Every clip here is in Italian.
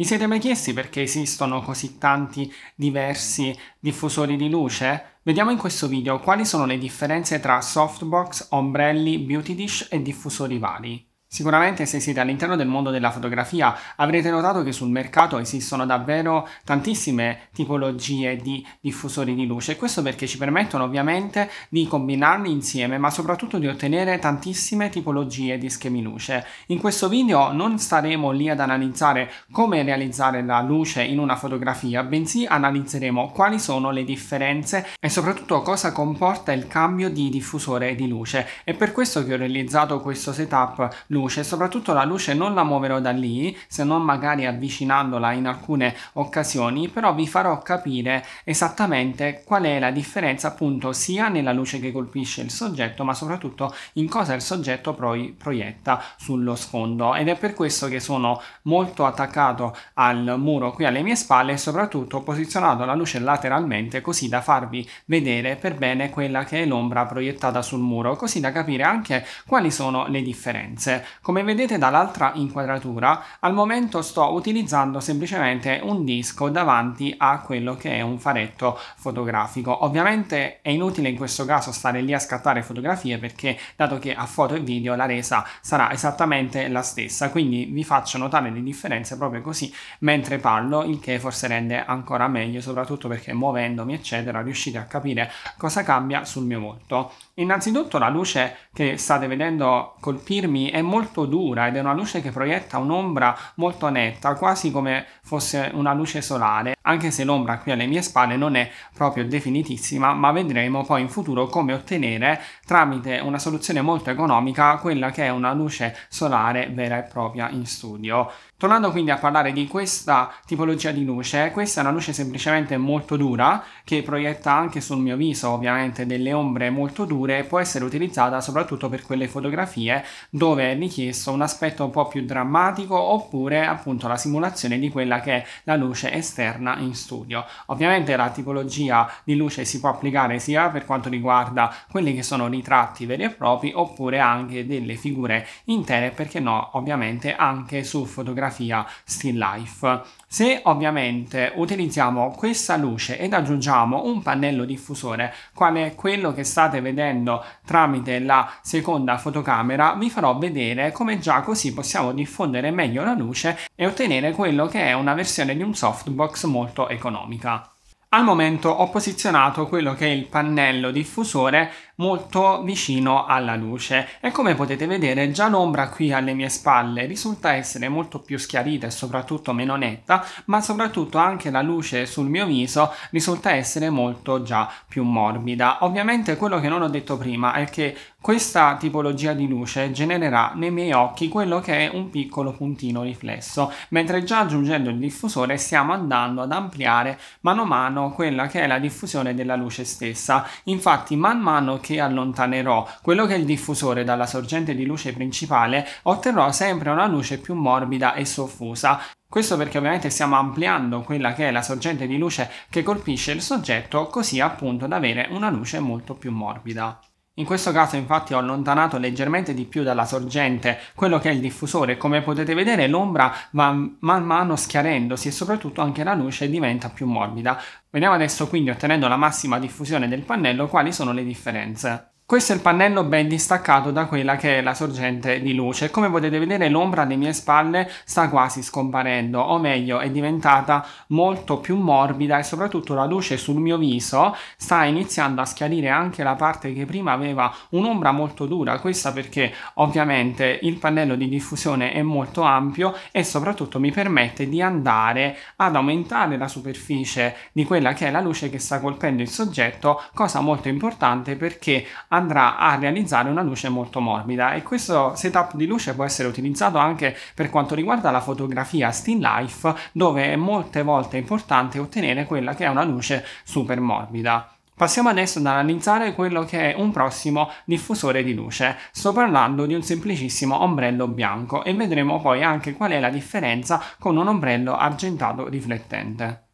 Vi siete mai chiesti perché esistono così tanti diversi diffusori di luce? Vediamo in questo video quali sono le differenze tra softbox, ombrelli, beauty dish e diffusori vari. Sicuramente se siete all'interno del mondo della fotografia avrete notato che sul mercato esistono davvero tantissime tipologie di diffusori di luce e questo perché ci permettono ovviamente di combinarli insieme ma soprattutto di ottenere tantissime tipologie di schemi luce. In questo video non staremo lì ad analizzare come realizzare la luce in una fotografia bensì analizzeremo quali sono le differenze e soprattutto cosa comporta il cambio di diffusore di luce. È per questo che ho realizzato questo setup luce, soprattutto la luce non la muoverò da lì, se non magari avvicinandola in alcune occasioni, però vi farò capire esattamente qual è la differenza appunto sia nella luce che colpisce il soggetto, ma soprattutto in cosa il soggetto poi proietta sullo sfondo ed è per questo che sono molto attaccato al muro qui alle mie spalle e soprattutto ho posizionato la luce lateralmente così da farvi vedere per bene quella che è l'ombra proiettata sul muro, così da capire anche quali sono le differenze. Come vedete dall'altra inquadratura, al momento sto utilizzando semplicemente un disco davanti a quello che è un faretto fotografico. Ovviamente è inutile in questo caso stare lì a scattare fotografie perché dato che a foto e video la resa sarà esattamente la stessa, quindi vi faccio notare le differenze proprio così mentre parlo, il che forse rende ancora meglio, soprattutto perché muovendomi eccetera riuscite a capire cosa cambia sul mio volto. Innanzitutto la luce che state vedendo colpirmi è molto molto dura ed è una luce che proietta un'ombra molto netta, quasi come fosse una luce solare, anche se l'ombra qui alle mie spalle non è proprio definitissima, ma vedremo poi in futuro come ottenere tramite una soluzione molto economica quella che è una luce solare vera e propria in studio. Tornando quindi a parlare di questa tipologia di luce, questa è una luce semplicemente molto dura che proietta anche sul mio viso ovviamente delle ombre molto dure e può essere utilizzata soprattutto per quelle fotografie dove è richiesto un aspetto un po' più drammatico oppure appunto la simulazione di quella che è la luce esterna in studio. Ovviamente la tipologia di luce si può applicare sia per quanto riguarda quelli che sono ritratti veri e propri oppure anche delle figure intere perché no ovviamente anche su fotografia still life. Se ovviamente utilizziamo questa luce ed aggiungiamo un pannello diffusore quale quello che state vedendo tramite la seconda fotocamera vi farò vedere capire come già così possiamo diffondere meglio la luce e ottenere quello che è una versione di un softbox molto economica. Al momento ho posizionato quello che è il pannello diffusore molto vicino alla luce e come potete vedere già l'ombra qui alle mie spalle risulta essere molto più schiarita e soprattutto meno netta ma soprattutto anche la luce sul mio viso risulta essere molto già più morbida. Ovviamente quello che non ho detto prima è che questa tipologia di luce genererà nei miei occhi quello che è un piccolo puntino riflesso mentre già aggiungendo il diffusore stiamo andando ad ampliare mano a mano mano quella che è la diffusione della luce stessa. Infatti man mano che allontanerò quello che è il diffusore dalla sorgente di luce principale otterrò sempre una luce più morbida e soffusa. Questo perché ovviamente stiamo ampliando quella che è la sorgente di luce che colpisce il soggetto così appunto da avere una luce molto più morbida. In questo caso infatti ho allontanato leggermente di più dalla sorgente quello che è il diffusore come potete vedere l'ombra va man mano schiarendosi e soprattutto anche la luce diventa più morbida. Vediamo adesso quindi ottenendo la massima diffusione del pannello quali sono le differenze. Questo è il pannello ben distaccato da quella che è la sorgente di luce. Come potete vedere l'ombra alle mie spalle sta quasi scomparendo, o meglio è diventata molto più morbida e soprattutto la luce sul mio viso sta iniziando a schiarire anche la parte che prima aveva un'ombra molto dura. Questa perché ovviamente il pannello di diffusione è molto ampio e soprattutto mi permette di andare ad aumentare la superficie di quella che è la luce che sta colpendo il soggetto, cosa molto importante perché andrà a realizzare una luce molto morbida e questo setup di luce può essere utilizzato anche per quanto riguarda la fotografia still life dove è molte volte importante ottenere quella che è una luce super morbida. Passiamo adesso ad analizzare quello che è un prossimo diffusore di luce. Sto parlando di un semplicissimo ombrello bianco e vedremo poi anche qual è la differenza con un ombrello argentato riflettente.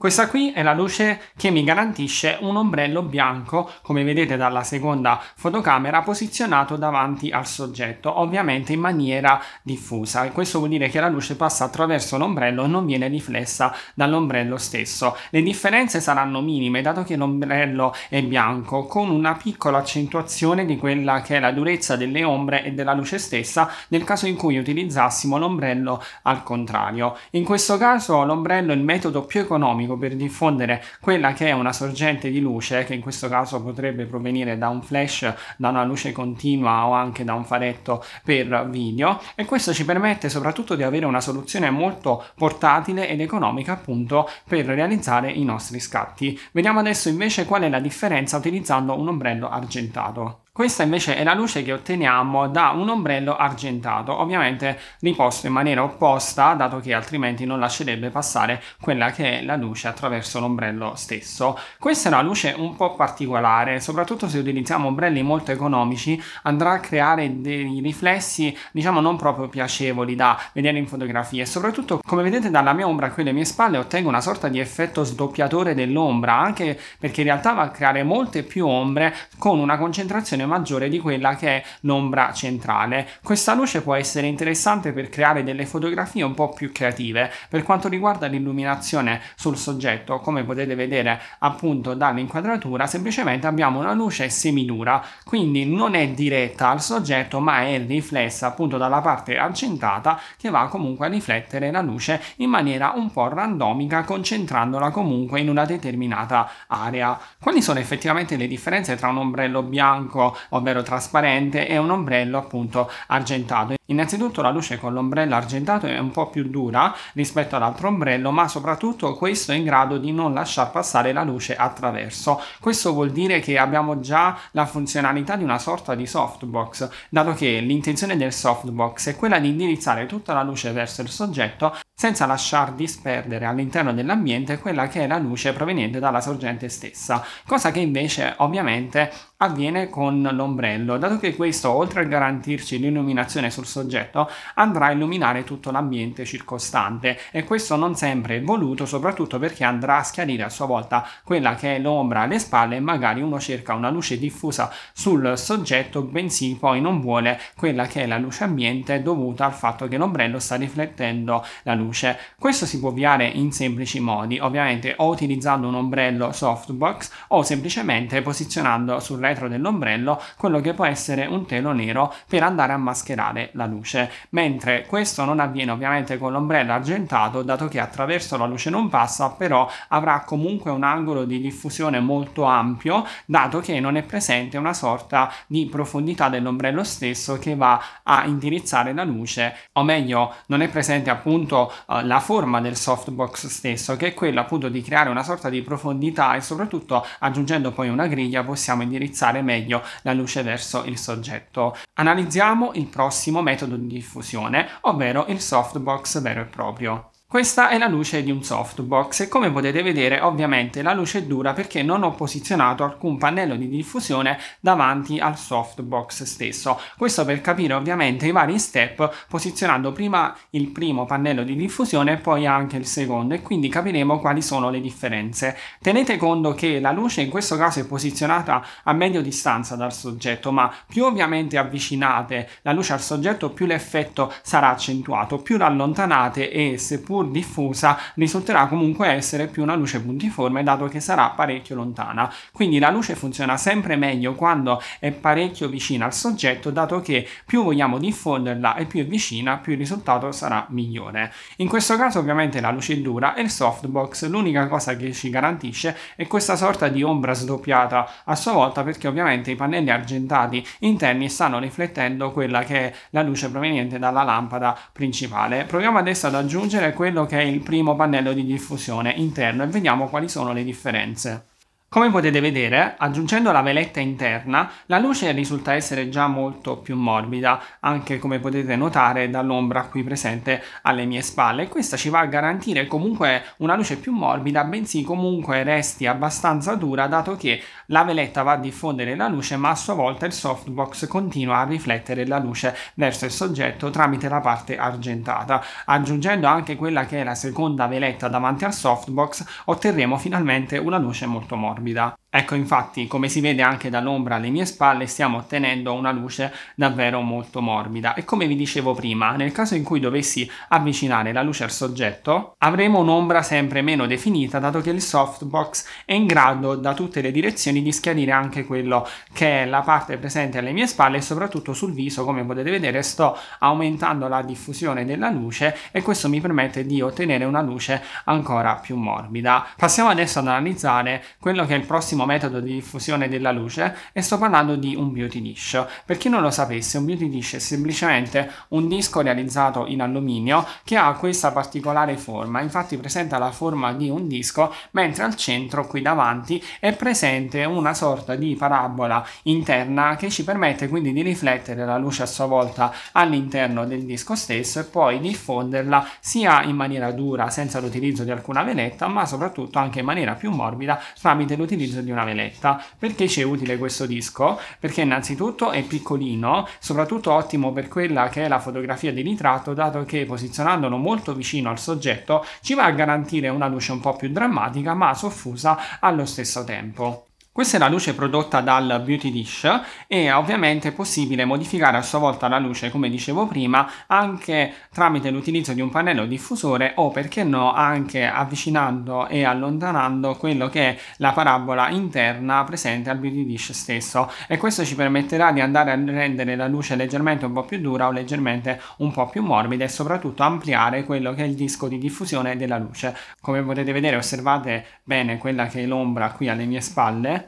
Questa qui è la luce che mi garantisce un ombrello bianco, come vedete dalla seconda fotocamera, posizionato davanti al soggetto, ovviamente in maniera diffusa. E questo vuol dire che la luce passa attraverso l'ombrello e non viene riflessa dall'ombrello stesso. Le differenze saranno minime, dato che l'ombrello è bianco, con una piccola accentuazione di quella che è la durezza delle ombre e della luce stessa, nel caso in cui utilizzassimo l'ombrello al contrario. In questo caso l'ombrello è il metodo più economico elettronico per diffondere quella che è una sorgente di luce, che in questo caso potrebbe provenire da un flash, da una luce continua o anche da un faretto per video e questo ci permette soprattutto di avere una soluzione molto portatile ed economica appunto per realizzare i nostri scatti. Vediamo adesso invece qual è la differenza utilizzando un ombrello argentato. Questa invece è la luce che otteniamo da un ombrello argentato, ovviamente riposto in maniera opposta, dato che altrimenti non lascerebbe passare quella che è la luce attraverso l'ombrello stesso. Questa è una luce un po' particolare, soprattutto se utilizziamo ombrelli molto economici, andrà a creare dei riflessi, diciamo, non proprio piacevoli da vedere in fotografia. E Soprattutto, come vedete dalla mia ombra qui alle mie spalle, ottengo una sorta di effetto sdoppiatore dell'ombra, anche perché in realtà va a creare molte più ombre con una concentrazione proiezione maggiore di quella che è l'ombra centrale. Questa luce può essere interessante per creare delle fotografie un po' più creative. Per quanto riguarda l'illuminazione sul soggetto, come potete vedere appunto dall'inquadratura, semplicemente abbiamo una luce semidura, quindi non è diretta al soggetto ma è riflessa appunto dalla parte accentata che va comunque a riflettere la luce in maniera un po' randomica concentrandola comunque in una determinata area. Quali sono effettivamente le differenze tra un ombrello bianco ovvero trasparente e un ombrello appunto argentato. Innanzitutto la luce con l'ombrello argentato è un po' più dura rispetto all'altro ombrello ma soprattutto questo è in grado di non lasciar passare la luce attraverso. Questo vuol dire che abbiamo già la funzionalità di una sorta di softbox dato che l'intenzione del softbox è quella di indirizzare tutta la luce verso il soggetto senza lasciar disperdere all'interno dell'ambiente quella che è la luce proveniente dalla sorgente stessa, cosa che invece ovviamente avviene con l'ombrello, dato che questo, oltre a garantirci l'illuminazione sul soggetto, andrà a illuminare tutto l'ambiente circostante e questo non sempre è voluto, soprattutto perché andrà a schiarire a sua volta quella che è l'ombra alle spalle e magari uno cerca una luce diffusa sul soggetto, bensì poi non vuole quella che è la luce ambiente dovuta al fatto che l'ombrello sta riflettendo la luce. Questo si può ovviare in semplici modi, ovviamente o utilizzando un ombrello softbox o semplicemente posizionando sul retro dell'ombrello quello che può essere un telo nero per andare a mascherare la luce, mentre questo non avviene ovviamente con l'ombrello argentato dato che attraverso la luce non passa, però avrà comunque un angolo di diffusione molto ampio dato che non è presente una sorta di profondità dell'ombrello stesso che va a indirizzare la luce, o meglio non è presente appunto eh, la forma del softbox stesso che è quella appunto di creare una sorta di profondità e soprattutto aggiungendo poi una griglia possiamo indirizzare indirizzare meglio la luce verso il soggetto. Analizziamo il prossimo metodo di diffusione, ovvero il softbox vero e proprio. Questa è la luce di un softbox e come potete vedere ovviamente la luce è dura perché non ho posizionato alcun pannello di diffusione davanti al softbox stesso. Questo per capire ovviamente i vari step posizionando prima il primo pannello di diffusione e poi anche il secondo e quindi capiremo quali sono le differenze. Tenete conto che la luce in questo caso è posizionata a medio distanza dal soggetto ma più ovviamente avvicinate la luce al soggetto più l'effetto sarà accentuato, più l'allontanate e seppur pur diffusa, risulterà comunque essere più una luce puntiforme dato che sarà parecchio lontana. Quindi la luce funziona sempre meglio quando è parecchio vicina al soggetto, dato che più vogliamo diffonderla e più è vicina, più il risultato sarà migliore. In questo caso ovviamente la luce è dura e il softbox l'unica cosa che ci garantisce è questa sorta di ombra sdoppiata a sua volta perché ovviamente i pannelli argentati interni stanno riflettendo quella che è la luce proveniente dalla lampada principale. Proviamo adesso ad aggiungere quella quello che è il primo pannello di diffusione interno e vediamo quali sono le differenze. Come potete vedere, aggiungendo la veletta interna, la luce risulta essere già molto più morbida, anche come potete notare dall'ombra qui presente alle mie spalle. Questa ci va a garantire comunque una luce più morbida, bensì comunque resti abbastanza dura, dato che la veletta va a diffondere la luce, ma a sua volta il softbox continua a riflettere la luce verso il soggetto tramite la parte argentata. Aggiungendo anche quella che è la seconda veletta davanti al softbox, otterremo finalmente una luce molto morbida. 합니다. Ecco infatti, come si vede anche dall'ombra alle mie spalle, stiamo ottenendo una luce davvero molto morbida e come vi dicevo prima, nel caso in cui dovessi avvicinare la luce al soggetto, avremo un'ombra sempre meno definita dato che il softbox è in grado da tutte le direzioni di schiarire anche quello che è la parte presente alle mie spalle e soprattutto sul viso, come potete vedere sto aumentando la diffusione della luce e questo mi permette di ottenere una luce ancora più morbida. Passiamo adesso ad analizzare quello che è il prossimo nuovissimo metodo di diffusione della luce e sto parlando di un beauty dish. Per chi non lo sapesse, un beauty dish è semplicemente un disco realizzato in alluminio che ha questa particolare forma, infatti presenta la forma di un disco, mentre al centro, qui davanti, è presente una sorta di parabola interna che ci permette quindi di riflettere la luce a sua volta all'interno del disco stesso e poi diffonderla sia in maniera dura senza l'utilizzo di alcuna veletta, ma soprattutto anche in maniera più morbida tramite l'utilizzo di di una veletta. Perché ci è utile questo disco? Perché innanzitutto è piccolino, soprattutto ottimo per quella che è la fotografia di ritratto, dato che posizionandolo molto vicino al soggetto ci va a garantire una luce un po' più drammatica ma soffusa allo stesso tempo. Questa è la luce prodotta dal Beauty Dish e ovviamente è possibile modificare a sua volta la luce, come dicevo prima, anche tramite l'utilizzo di un pannello diffusore o perché no anche avvicinando e allontanando quello che è la parabola interna presente al Beauty Dish stesso e questo ci permetterà di andare a rendere la luce leggermente un po' più dura o leggermente un po' più morbida e soprattutto ampliare quello che è il disco di diffusione della luce. Come potete vedere osservate bene quella che è l'ombra qui alle mie spalle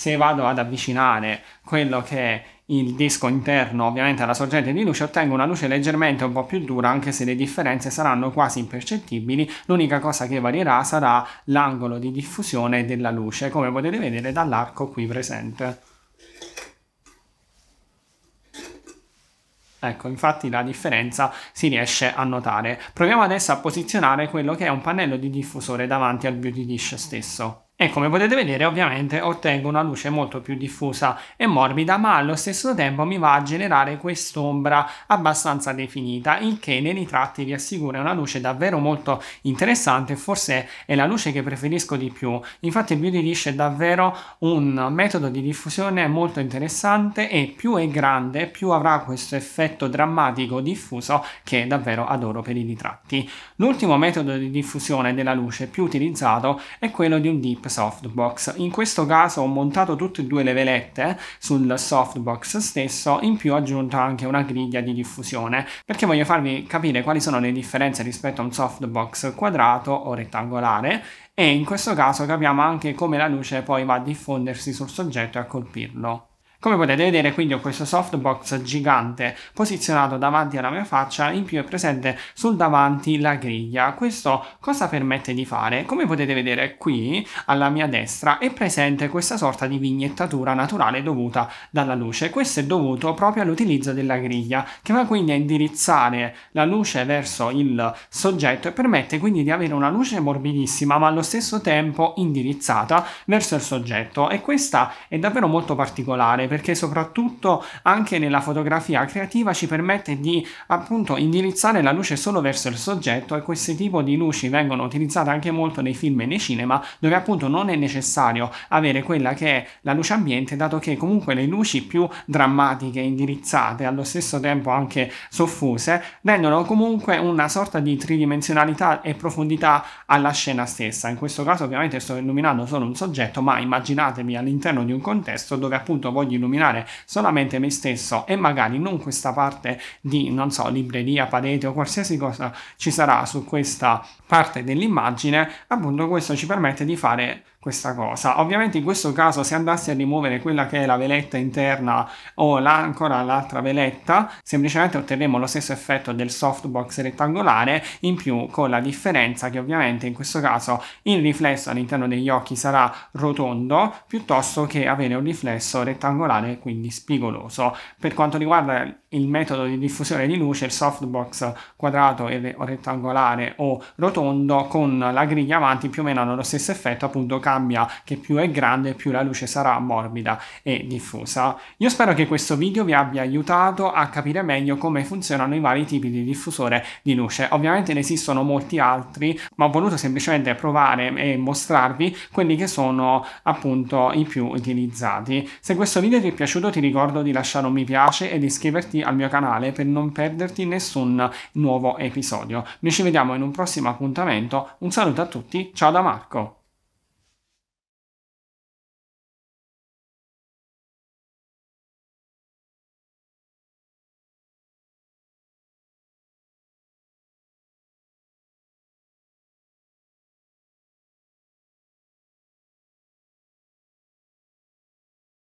se vado ad avvicinare quello che è il disco interno ovviamente alla sorgente di luce ottengo una luce leggermente un po' più dura anche se le differenze saranno quasi impercettibili l'unica cosa che varierà sarà l'angolo di diffusione della luce come potete vedere dall'arco qui presente Ecco, infatti la differenza si riesce a notare. Proviamo adesso a posizionare quello che è un pannello di diffusore davanti al Beauty Dish stesso. E come potete vedere ovviamente ottengo una luce molto più diffusa e morbida ma allo stesso tempo mi va a generare quest'ombra abbastanza definita il che nei ritratti vi assicura una luce davvero molto interessante forse è la luce che preferisco di più infatti il Beauty Dish è davvero un metodo di diffusione molto interessante e più è grande più avrà questo effetto drammatico diffuso che davvero adoro per i ritratti. L'ultimo metodo di diffusione della luce più utilizzato è quello di un dip softbox. In questo caso ho montato tutte e due le velette sul softbox stesso, in più ho aggiunto anche una griglia di diffusione, perché voglio farvi capire quali sono le differenze rispetto a un softbox quadrato o rettangolare e in questo caso capiamo anche come la luce poi va a diffondersi sul soggetto e a colpirlo. Come potete vedere quindi ho questo softbox gigante posizionato davanti alla mia faccia, in più è presente sul davanti la griglia. Questo cosa permette di fare? Come potete vedere qui alla mia destra è presente questa sorta di vignettatura naturale dovuta dalla luce. Questo è dovuto proprio all'utilizzo della griglia che va quindi a indirizzare la luce verso il soggetto e permette quindi di avere una luce morbidissima ma allo stesso tempo indirizzata verso il soggetto e questa è davvero molto particolare perché soprattutto anche nella fotografia creativa ci permette di appunto indirizzare la luce solo verso il soggetto e questo tipo di luci vengono utilizzate anche molto nei film e nei cinema dove appunto non è necessario avere quella che è la luce ambiente dato che comunque le luci più drammatiche indirizzate allo stesso tempo anche soffuse rendono comunque una sorta di tridimensionalità e profondità alla scena stessa in questo caso ovviamente sto illuminando solo un soggetto ma immaginatevi all'interno di un contesto dove appunto voglio illuminare solamente me stesso e magari non questa parte di, non so, libreria, parete o qualsiasi cosa ci sarà su questa parte dell'immagine, appunto questo ci permette di fare questa cosa. Ovviamente in questo caso se andassi a rimuovere quella che è la veletta interna o la, ancora l'altra veletta, semplicemente otterremo lo stesso effetto del softbox rettangolare, in più con la differenza che ovviamente in questo caso il riflesso all'interno degli occhi sarà rotondo piuttosto che avere un riflesso rettangolare quindi spigoloso. Per quanto riguarda il metodo di diffusione di luce, il softbox quadrato e rettangolare o rotondo con la griglia avanti più o meno hanno lo stesso effetto appunto cambia sabbia che più è grande più la luce sarà morbida e diffusa. Io spero che questo video vi abbia aiutato a capire meglio come funzionano i vari tipi di diffusore di luce. Ovviamente ne esistono molti altri ma ho voluto semplicemente provare e mostrarvi quelli che sono appunto i più utilizzati. Se questo video ti è piaciuto ti ricordo di lasciare un mi piace e di iscriverti al mio canale per non perderti nessun nuovo episodio. Noi ci vediamo in un prossimo appuntamento, un saluto a tutti, ciao da Marco!